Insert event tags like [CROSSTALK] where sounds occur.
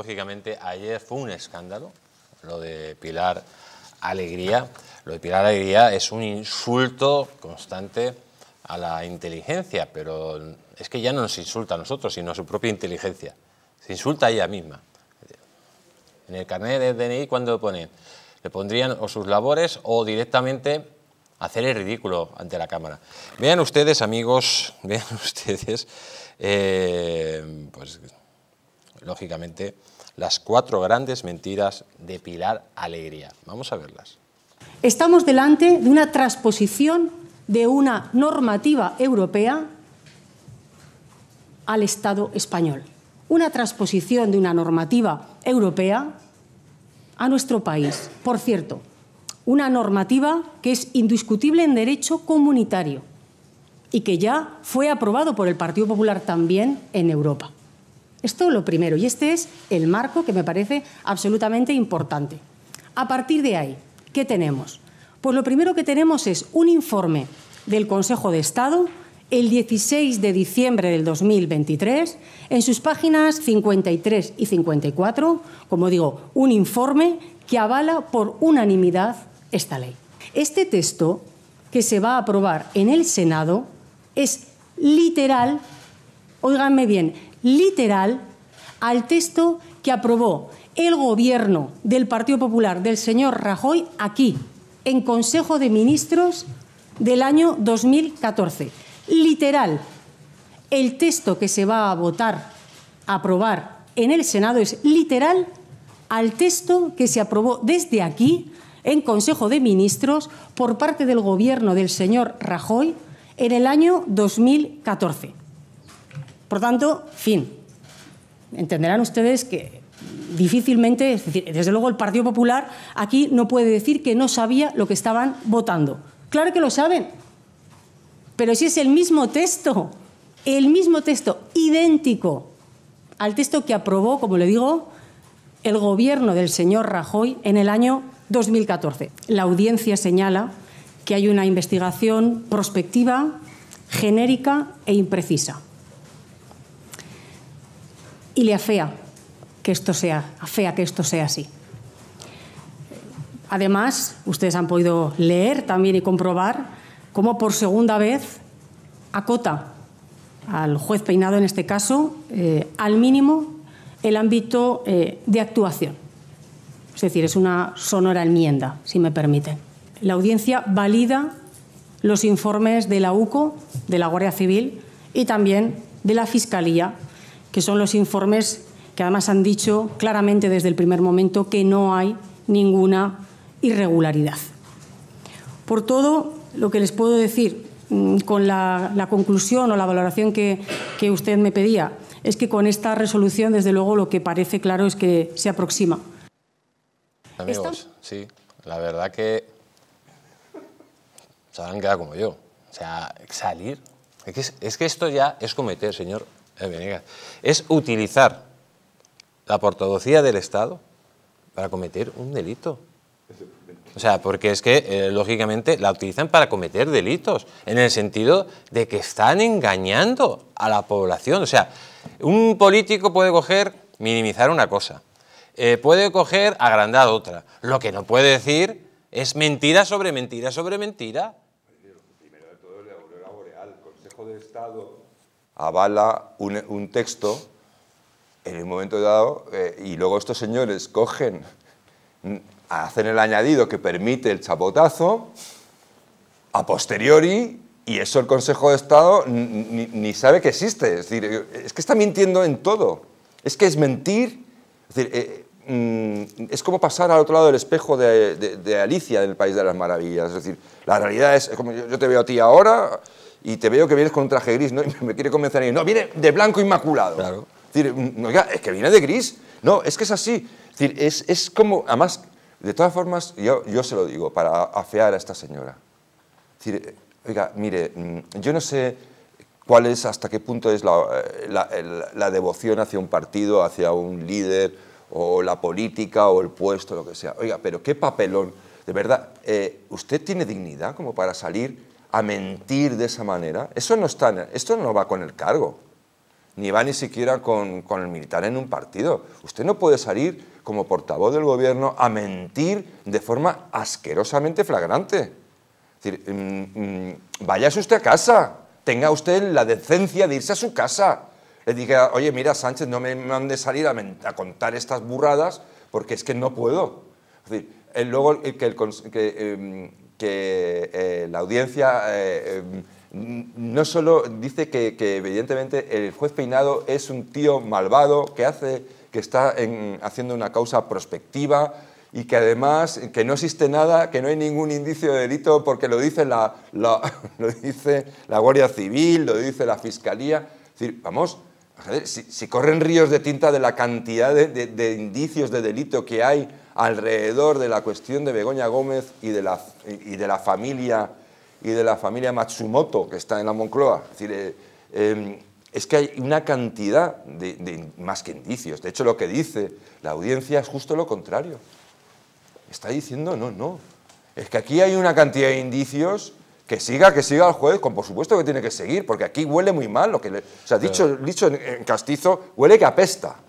Lógicamente, ayer fue un escándalo lo de Pilar Alegría. Lo de Pilar Alegría es un insulto constante a la inteligencia, pero es que ya no nos insulta a nosotros, sino a su propia inteligencia. Se insulta a ella misma. En el carnet de DNI, cuando lo ponen? Le pondrían o sus labores o directamente hacer el ridículo ante la cámara. Vean ustedes, amigos, [LAUGHS] vean ustedes, eh, pues lógicamente, las cuatro grandes mentiras de Pilar Alegría. Vamos a verlas. Estamos delante de una transposición de una normativa europea al Estado español. Una transposición de una normativa europea a nuestro país. Por cierto, una normativa que es indiscutible en derecho comunitario y que ya fue aprobado por el Partido Popular también en Europa. Esto lo primero, y este es el marco que me parece absolutamente importante. A partir de ahí, ¿qué tenemos? Pues lo primero que tenemos es un informe del Consejo de Estado el 16 de diciembre del 2023, en sus páginas 53 y 54, como digo, un informe que avala por unanimidad esta ley. Este texto que se va a aprobar en el Senado es literal, oíganme bien, literal al texto que aprobó el gobierno del Partido Popular del señor Rajoy aquí, en Consejo de Ministros del año 2014. Literal, el texto que se va a votar, a aprobar en el Senado es literal al texto que se aprobó desde aquí, en Consejo de Ministros, por parte del Gobierno del señor Rajoy en el año 2014. Por tanto, fin. Entenderán ustedes que difícilmente, desde luego el Partido Popular aquí no puede decir que no sabía lo que estaban votando. Claro que lo saben, pero si es el mismo texto, el mismo texto, idéntico al texto que aprobó, como le digo, el gobierno del señor Rajoy en el año 2014. La audiencia señala que hay una investigación prospectiva, genérica e imprecisa y le afea que esto sea, que esto sea así. Además, ustedes han podido leer también y comprobar cómo por segunda vez acota al juez peinado, en este caso, eh, al mínimo el ámbito eh, de actuación. Es decir, es una sonora enmienda, si me permiten. La audiencia valida los informes de la UCO, de la Guardia Civil y también de la Fiscalía que son los informes que además han dicho claramente desde el primer momento que no hay ninguna irregularidad. Por todo lo que les puedo decir mm, con la, conclusión o la valoración que, usted me pedía es que con esta resolución, desde luego, lo que parece claro es que se aproxima. Amigos, sí, la verdad que se habrán quedado como yo. O sea, salir. es que esto ya es cometer, señor, eh, es utilizar la portavocía del Estado para cometer un delito. O sea, porque es que, eh, lógicamente, la utilizan para cometer delitos, en el sentido de que están engañando a la población. O sea, un político puede coger, minimizar una cosa, eh, puede coger, agrandar otra. Lo que no puede decir es mentira sobre mentira sobre mentira. Primero de todo, el Boreal, Consejo de Estado avala un, texto en un momento dado eh, y luego estos señores cogen, mm, hacen el añadido que permite el chapotazo a posteriori y eso el Consejo de Estado ni, sabe que existe. Es decir, es que está mintiendo en todo. Es que es mentir. Es, eh, mm, como pasar al otro lado del espejo de, Alicia en Alicia País de las Maravillas. Es decir, la realidad es, como yo te veo a ti ahora y te veo que vienes con un traje gris, ¿no? [LAUGHS] Y me quiere convencer a no, viene de blanco inmaculado. Claro. Mm, es que viene de gris. No, es que es así. Es decir, es, como, además, de todas formas, yo, yo se lo digo, para afear a esta señora. Es decir, oiga, mire, mm, yo no sé cuál es, hasta qué punto es la, eh, la, devoción hacia un partido, hacia un líder, o la política, o el puesto, lo que sea. Oiga, pero qué papelón. De verdad, eh, ¿usted tiene dignidad como para salir a mentir de esa manera, eso no está, esto no va con el cargo, ni va ni siquiera con, el militar en un partido. Usted no puede salir como portavoz del gobierno a mentir de forma asquerosamente flagrante. Es decir, mm, mm, váyase usted a casa, tenga usted la decencia de irse a su casa. Le diga, oye, mira, Sánchez, no me mande salir a, contar estas burradas porque es que no puedo. Es decir, luego que, el, em, que eh, la audiencia eh, em, no solo dice que, evidentemente el juez peinado es un tío malvado que, hace, que está haciendo una causa prospectiva y que además que no existe nada, que no hay ningún indicio de delito porque lo dice la, [LAUGHS] lo dice la Guardia Civil, lo dice la Fiscalía. Es decir, vamos, si, corren ríos de tinta de la cantidad de, de, de indicios de delito que hay alrededor de la cuestión de Begoña Gómez y de la, y de la familia y de la familia Matsumoto que está en la Moncloa. Es eh, em, que hay una cantidad de, más que indicios. De hecho, lo que dice la audiencia es justo lo contrario. Está diciendo, no, no. Es que aquí hay una cantidad de indicios que siga, que siga el juez, con por supuesto que tiene que seguir, porque aquí huele muy mal lo que O dicho, dicho en, en castizo, huele que apesta.